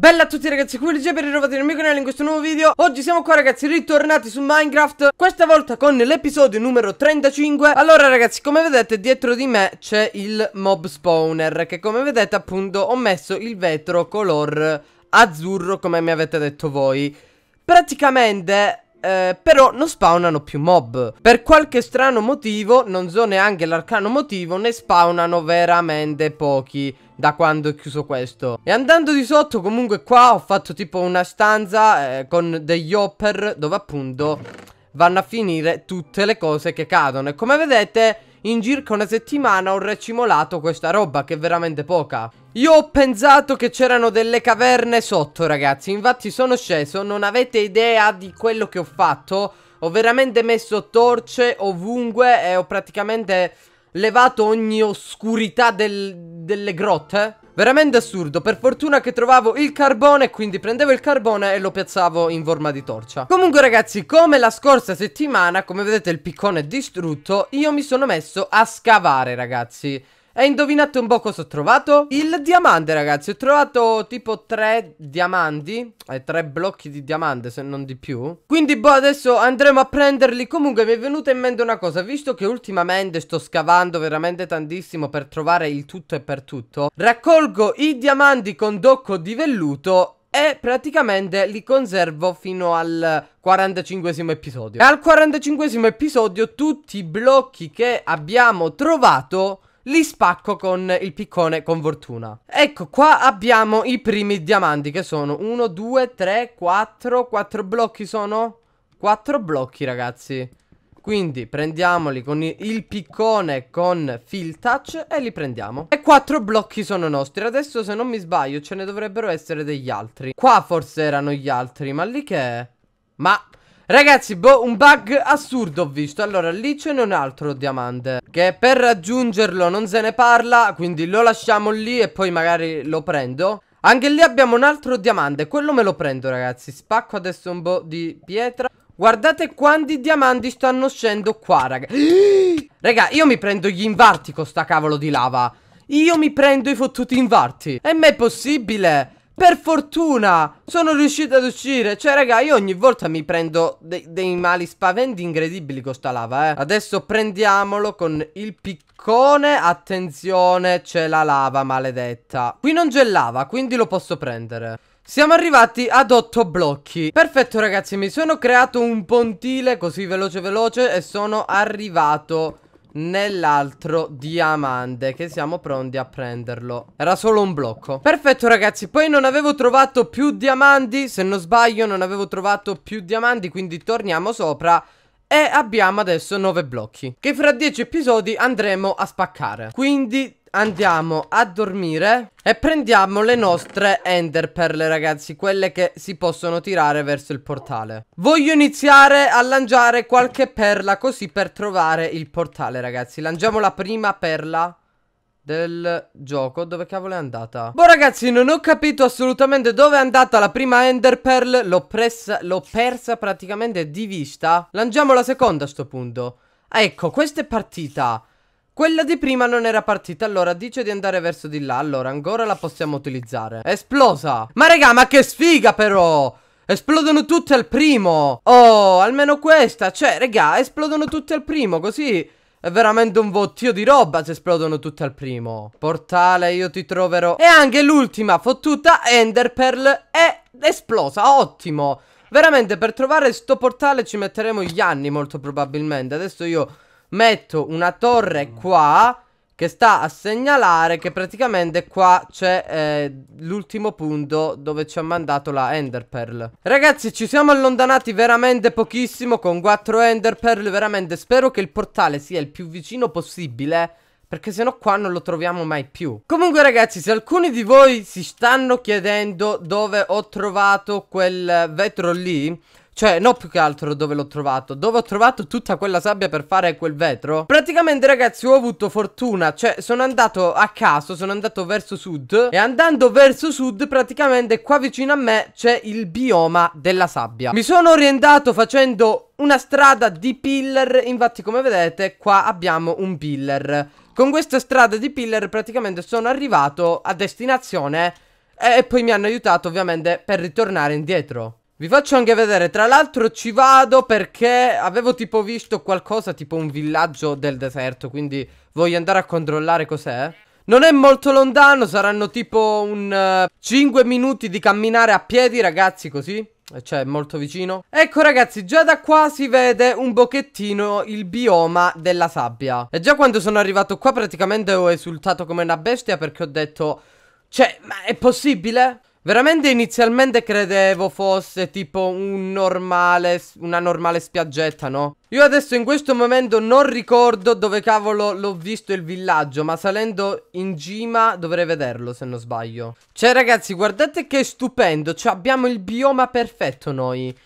Bella a tutti ragazzi, qui LG per ritrovati nel mio canale in questo nuovo video Oggi siamo qua ragazzi, ritornati su Minecraft Questa volta con l'episodio numero 35 Allora ragazzi, come vedete dietro di me c'è il mob spawner Che come vedete appunto ho messo il vetro color azzurro come mi avete detto voi Praticamente eh, però non spawnano più mob Per qualche strano motivo Non so neanche l'arcano motivo Ne spawnano veramente pochi da quando ho chiuso questo E andando di sotto comunque qua ho fatto tipo una stanza eh, con degli hopper dove appunto vanno a finire tutte le cose che cadono E come vedete in circa una settimana ho recimolato questa roba che è veramente poca io ho pensato che c'erano delle caverne sotto ragazzi Infatti sono sceso Non avete idea di quello che ho fatto Ho veramente messo torce ovunque E ho praticamente levato ogni oscurità del, delle grotte Veramente assurdo Per fortuna che trovavo il carbone Quindi prendevo il carbone e lo piazzavo in forma di torcia Comunque ragazzi come la scorsa settimana Come vedete il piccone è distrutto Io mi sono messo a scavare ragazzi e indovinate un po' cosa ho trovato? Il diamante ragazzi, ho trovato tipo tre diamanti eh, Tre blocchi di diamante se non di più Quindi boh adesso andremo a prenderli Comunque mi è venuta in mente una cosa Visto che ultimamente sto scavando veramente tantissimo per trovare il tutto e per tutto Raccolgo i diamanti con docco di velluto e praticamente li conservo fino al 45 episodio. E al 45 episodio tutti i blocchi che abbiamo trovato li spacco con il piccone con fortuna. Ecco, qua abbiamo i primi diamanti che sono 1, 2, 3, 4, 4 blocchi sono? 4 blocchi ragazzi. Quindi prendiamoli con il piccone con fill touch e li prendiamo E quattro blocchi sono nostri Adesso se non mi sbaglio ce ne dovrebbero essere degli altri Qua forse erano gli altri Ma lì che è? Ma Ragazzi, boh, un bug assurdo ho visto Allora, lì ce n'è un altro diamante Che per raggiungerlo non se ne parla Quindi lo lasciamo lì e poi magari lo prendo Anche lì abbiamo un altro diamante Quello me lo prendo, ragazzi Spacco adesso un po' boh di pietra Guardate quanti diamanti stanno scendo qua, raga Raga, io mi prendo gli invarti con sta cavolo di lava Io mi prendo i fottuti invarti E ma è possibile? Per fortuna sono riuscito ad uscire Cioè raga io ogni volta mi prendo de dei mali spaventi incredibili con sta lava eh Adesso prendiamolo con il piccone Attenzione c'è la lava maledetta Qui non c'è lava quindi lo posso prendere siamo arrivati ad 8 blocchi Perfetto ragazzi mi sono creato un pontile così veloce veloce e sono arrivato nell'altro diamante che siamo pronti a prenderlo Era solo un blocco Perfetto ragazzi poi non avevo trovato più diamanti se non sbaglio non avevo trovato più diamanti quindi torniamo sopra e abbiamo adesso 9 blocchi che fra 10 episodi andremo a spaccare Quindi andiamo a dormire e prendiamo le nostre enderperle ragazzi Quelle che si possono tirare verso il portale Voglio iniziare a lanciare qualche perla così per trovare il portale ragazzi Lanciamo la prima perla del gioco Dove cavolo è andata? Boh ragazzi non ho capito assolutamente dove è andata la prima Ender Pearl L'ho persa praticamente di vista Lanciamo la seconda a sto punto Ecco questa è partita quella di prima non era partita, allora dice di andare verso di là, allora ancora la possiamo utilizzare. Esplosa! Ma raga, ma che sfiga però! Esplodono tutte al primo! Oh, almeno questa! Cioè, raga, esplodono tutte al primo, così... È veramente un vottio di roba se esplodono tutte al primo. Portale, io ti troverò. E anche l'ultima fottuta Ender Pearl è esplosa, ottimo! Veramente, per trovare sto portale ci metteremo gli anni molto probabilmente. Adesso io metto una torre mm. qua che sta a segnalare che praticamente qua c'è eh, l'ultimo punto dove ci ha mandato la enderpearl. Ragazzi ci siamo allontanati veramente pochissimo con 4 enderpearl, veramente spero che il portale sia il più vicino possibile. Perché sennò qua non lo troviamo mai più Comunque ragazzi se alcuni di voi si stanno chiedendo dove ho trovato quel vetro lì cioè, no più che altro dove l'ho trovato. Dove ho trovato tutta quella sabbia per fare quel vetro. Praticamente, ragazzi, ho avuto fortuna. Cioè, sono andato a caso, sono andato verso sud. E andando verso sud, praticamente qua vicino a me c'è il bioma della sabbia. Mi sono orientato facendo una strada di pillar. Infatti, come vedete, qua abbiamo un pillar. Con questa strada di pillar praticamente sono arrivato a destinazione. E poi mi hanno aiutato ovviamente per ritornare indietro. Vi faccio anche vedere, tra l'altro ci vado perché avevo tipo visto qualcosa, tipo un villaggio del deserto, quindi voglio andare a controllare cos'è. Non è molto lontano, saranno tipo un uh, eh, 5 minuti di camminare a piedi ragazzi, così. Cioè, molto vicino. Ecco ragazzi, già da qua si vede un pochettino il bioma della sabbia. E già quando sono arrivato qua praticamente ho esultato come una bestia perché ho detto... Cioè, ma è possibile? Veramente inizialmente credevo fosse tipo un normale, una normale spiaggetta, no? Io adesso in questo momento non ricordo dove cavolo l'ho visto il villaggio, ma salendo in cima dovrei vederlo se non sbaglio. Cioè ragazzi, guardate che stupendo, cioè abbiamo il bioma perfetto noi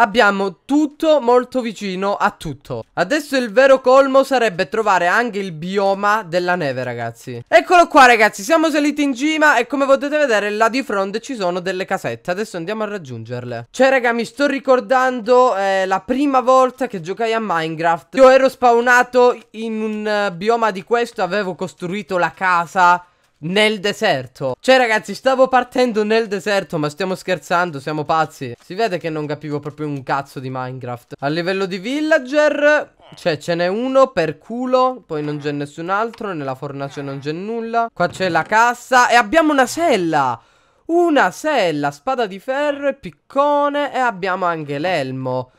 abbiamo tutto molto vicino a tutto. Adesso il vero colmo sarebbe trovare anche il bioma della neve, ragazzi. Eccolo qua, ragazzi, siamo saliti in cima e come potete vedere là di fronte ci sono delle casette. Adesso andiamo a raggiungerle. Cioè, raga, mi sto ricordando eh, la prima volta che giocai a Minecraft. Io ero spawnato in un uh, bioma di questo, avevo costruito la casa nel deserto Cioè ragazzi stavo partendo nel deserto ma stiamo scherzando siamo pazzi Si vede che non capivo proprio un cazzo di Minecraft A livello di villager cioè ce n'è uno per culo Poi non c'è nessun altro Nella fornace non c'è nulla Qua c'è la cassa E abbiamo una sella Una sella Spada di ferro e piccone E abbiamo anche l'elmo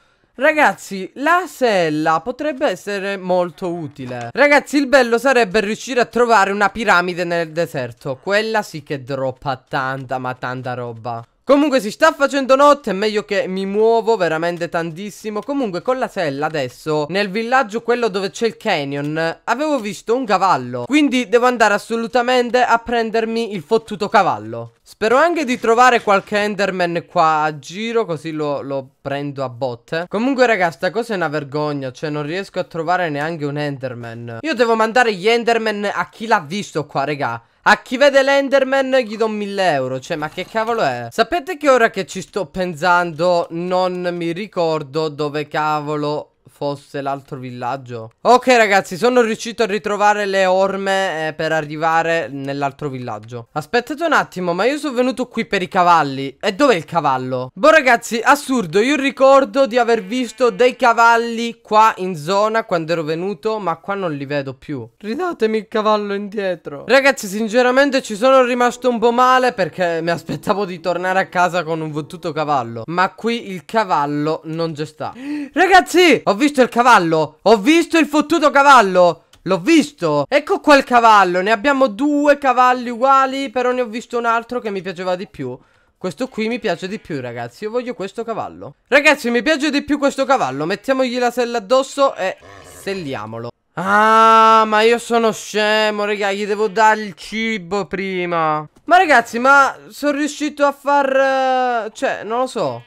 Ragazzi, la sella potrebbe essere molto utile. Ragazzi, il bello sarebbe riuscire a trovare una piramide nel deserto. Quella sì che droppa tanta, ma tanta roba. Comunque si sta facendo notte, è meglio che mi muovo veramente tantissimo Comunque con la sella adesso, nel villaggio quello dove c'è il canyon Avevo visto un cavallo Quindi devo andare assolutamente a prendermi il fottuto cavallo Spero anche di trovare qualche enderman qua a giro Così lo, lo prendo a botte Comunque raga, sta cosa è una vergogna Cioè non riesco a trovare neanche un enderman Io devo mandare gli enderman a chi l'ha visto qua raga a chi vede l'Enderman gli do 1000 euro Cioè ma che cavolo è? Sapete che ora che ci sto pensando Non mi ricordo dove cavolo fosse l'altro villaggio Ok ragazzi sono riuscito a ritrovare le orme eh, per arrivare nell'altro villaggio Aspettate un attimo ma io sono venuto qui per i cavalli E dov'è il cavallo? Boh ragazzi assurdo io ricordo di aver visto dei cavalli qua in zona quando ero venuto Ma qua non li vedo più Ridatemi il cavallo indietro Ragazzi sinceramente ci sono rimasto un po' male perché mi aspettavo di tornare a casa con un fottuto cavallo Ma qui il cavallo non c'è sta Ragazzi ho visto il cavallo. Ho visto il fottuto cavallo. L'ho visto Ecco qua il cavallo Ne abbiamo due cavalli uguali Però ne ho visto un altro che mi piaceva di più questo qui mi piace di più ragazzi Io voglio questo cavallo Ragazzi mi piace di più questo cavallo Mettiamogli la sella addosso e selliamolo Ah ma io sono scemo raga Gli devo dare il cibo prima Ma ragazzi ma sono riuscito a far eh, Cioè non lo so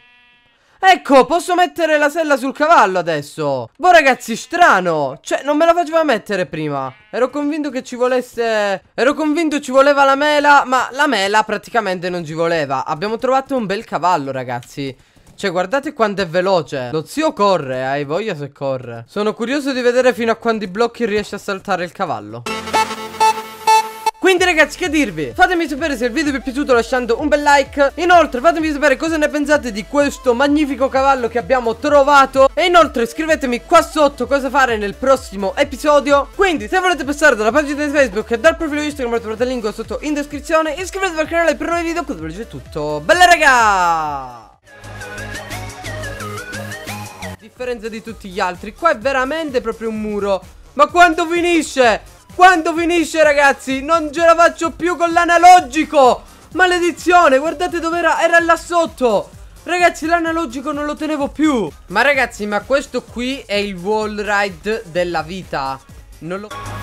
Ecco, posso mettere la sella sul cavallo adesso Boh ragazzi, strano Cioè, non me la faceva mettere prima Ero convinto che ci volesse... Ero convinto ci voleva la mela Ma la mela praticamente non ci voleva Abbiamo trovato un bel cavallo ragazzi cioè guardate quanto è veloce Lo zio corre, hai voglia se corre Sono curioso di vedere fino a quanti blocchi riesce a saltare il cavallo quindi ragazzi che dirvi Fatemi sapere se il video vi è piaciuto lasciando un bel like Inoltre fatemi sapere cosa ne pensate di questo magnifico cavallo che abbiamo trovato E inoltre scrivetemi qua sotto cosa fare nel prossimo episodio Quindi se volete passare dalla pagina di Facebook e dal profilo Instagram trovate il link sotto in descrizione Iscrivetevi al canale per nuovi video Così vi è tutto Bella raga differenza di tutti gli altri Qua è veramente proprio un muro Ma quando finisce? Quando finisce ragazzi? Non ce la faccio più con l'analogico Maledizione guardate dov'era Era là sotto Ragazzi l'analogico non lo tenevo più Ma ragazzi ma questo qui è il wall ride della vita Non lo...